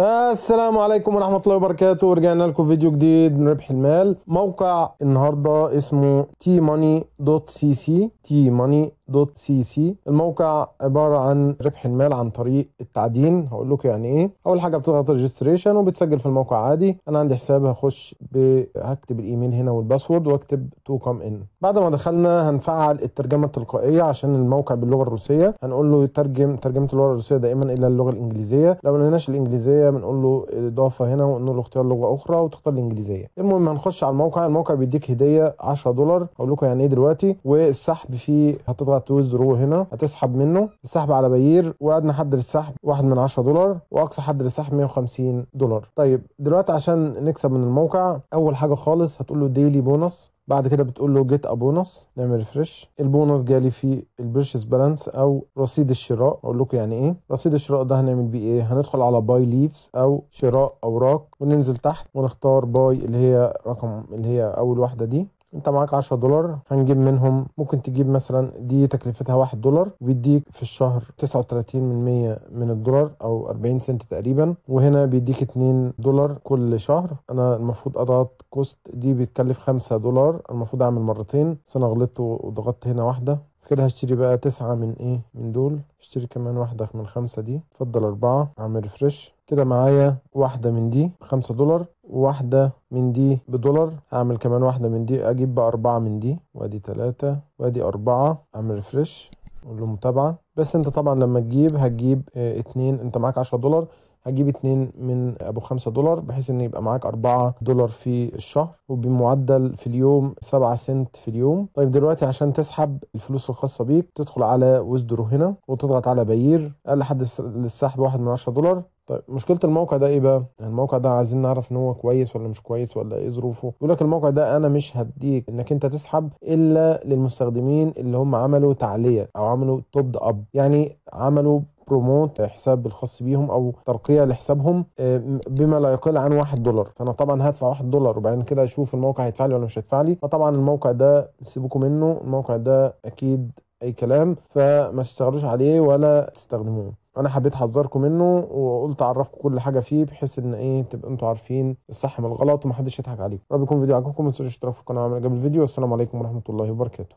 السلام عليكم ورحمة الله وبركاته رجعنا لكم فيديو جديد من ربح المال موقع النهاردة اسمه tmoney.cc tmoney دوت سي سي الموقع عباره عن ربح المال عن طريق التعدين هقول لكم يعني ايه اول حاجه بتضغط ريجستريشن وبتسجل في الموقع عادي انا عندي حساب هخش ب... هكتب الايميل هنا والباسورد واكتب تو كام ان بعد ما دخلنا هنفعل الترجمه التلقائيه عشان الموقع باللغه الروسيه هنقول له يترجم ترجمه اللغه الروسيه دائما الى اللغه الانجليزيه لو ما لقيناش الانجليزيه بنقول له اضافه هنا ونقول له اختيار لغه اخرى وتختار الانجليزيه المهم هنخش على الموقع الموقع بيديك هديه 10 دولار هقول لكم يعني ايه دلوقتي والسحب فيه هتضغط هتوزرو هنا هتسحب منه السحب على بعير وادنى حد للسحب 1 من 10 دولار واقصى حد للسحب 150 دولار طيب دلوقتي عشان نكسب من الموقع اول حاجه خالص هتقول له ديلي بونص بعد كده بتقول له جيت ا بونص نعمل ريفرش البونص جالي في البيرشيس بالانس او رصيد الشراء اقول لكم يعني ايه رصيد الشراء ده هنعمل بيه ايه هندخل على باي ليفز او شراء اوراق وننزل تحت ونختار باي اللي هي رقم اللي هي اول واحده دي انت معاك 10 دولار هنجيب منهم ممكن تجيب مثلا دي تكلفتها 1 دولار بيديك في الشهر 39 من 100 من الدولار او 40 سنت تقريبا وهنا بيديك 2 دولار كل شهر انا المفروض اضغط كوست دي بتكلف 5 دولار المفروض اعمل مرتين بس انا غلطت وضغطت هنا واحده كده هشتري بقى تسعة من ايه من دول اشتري كمان واحدة من خمسة دي اتفضل اربعة اعمل ريفرش كده معايا واحدة من دي بخمسة دولار واحدة من دي بدولار هعمل كمان واحدة من دي اجيب بقى اربعة من دي وادي تلاتة وادي اربعة اعمل ريفرش اقول له متابعة بس انت طبعا لما تجيب هتجيب اه اتنين انت معاك عشرة دولار هتجيب اتنين من ابو خمسة دولار بحيث ان يبقى معاك اربعة دولار في الشهر وبمعدل في اليوم سبعة سنت في اليوم طيب دلوقتي عشان تسحب الفلوس الخاصة بيك تدخل على وزدرو هنا وتضغط على بيير اقل حد للسحب واحد من عشرة دولار طيب مشكله الموقع ده ايه بقى الموقع ده عايزين نعرف ان هو كويس ولا مش كويس ولا ايه ظروفه يقول لك الموقع ده انا مش هديك انك انت تسحب الا للمستخدمين اللي هم عملوا تعليه او عملوا توب اب يعني عملوا بروموت حساب الخاص بيهم او ترقيه لحسابهم آه، بما لا يقل عن 1 دولار فانا طبعا هدفع 1 دولار وبعدين كده اشوف الموقع هيدفع لي ولا مش هيدفع لي فطبعا الموقع ده سيبكم منه الموقع ده اكيد اي كلام فما تشتغلوش عليه ولا تستخدموه انا حبيت احذركم منه وقلت اعرفكم كل حاجه فيه بحيث ان ايه تبقى انتوا عارفين الصح من الغلط ومحدش يضحك عليكم رب يكون فيديو عجبكم ما تنسوش الاشتراك في القناه وعمل جنب الفيديو والسلام عليكم ورحمه الله وبركاته